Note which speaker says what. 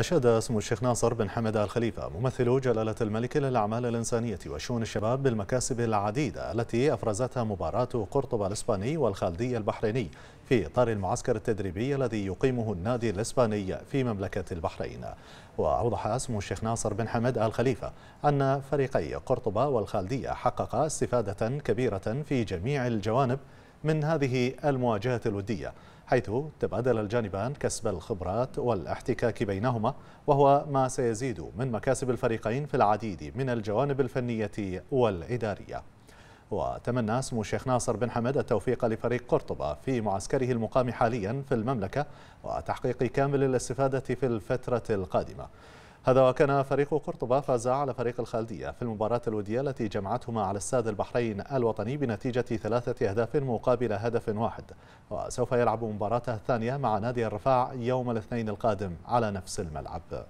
Speaker 1: أشاد اسم الشيخ ناصر بن حمد آل خليفة ممثل جلالة الملك للأعمال الإنسانية وشؤون الشباب بالمكاسب العديدة التي أفرزتها مباراة قرطبة الإسباني والخالدي البحريني في إطار المعسكر التدريبي الذي يقيمه النادي الإسباني في مملكة البحرين وأوضح اسم الشيخ ناصر بن حمد آل خليفة أن فريقي قرطبة والخالدية حققا استفادة كبيرة في جميع الجوانب من هذه المواجهة الودية حيث تبادل الجانبان كسب الخبرات والاحتكاك بينهما وهو ما سيزيد من مكاسب الفريقين في العديد من الجوانب الفنية والإدارية وتمنى سمو الشيخ ناصر بن حمد التوفيق لفريق قرطبة في معسكره المقام حاليا في المملكة وتحقيق كامل الاستفادة في الفترة القادمة هذا وكان فريق قرطبة فاز على فريق الخالدية في المباراة الودية التي جمعتهما على استاد البحرين الوطني بنتيجة ثلاثة أهداف مقابل هدف واحد وسوف يلعب مباراته الثانية مع نادي الرفاع يوم الاثنين القادم على نفس الملعب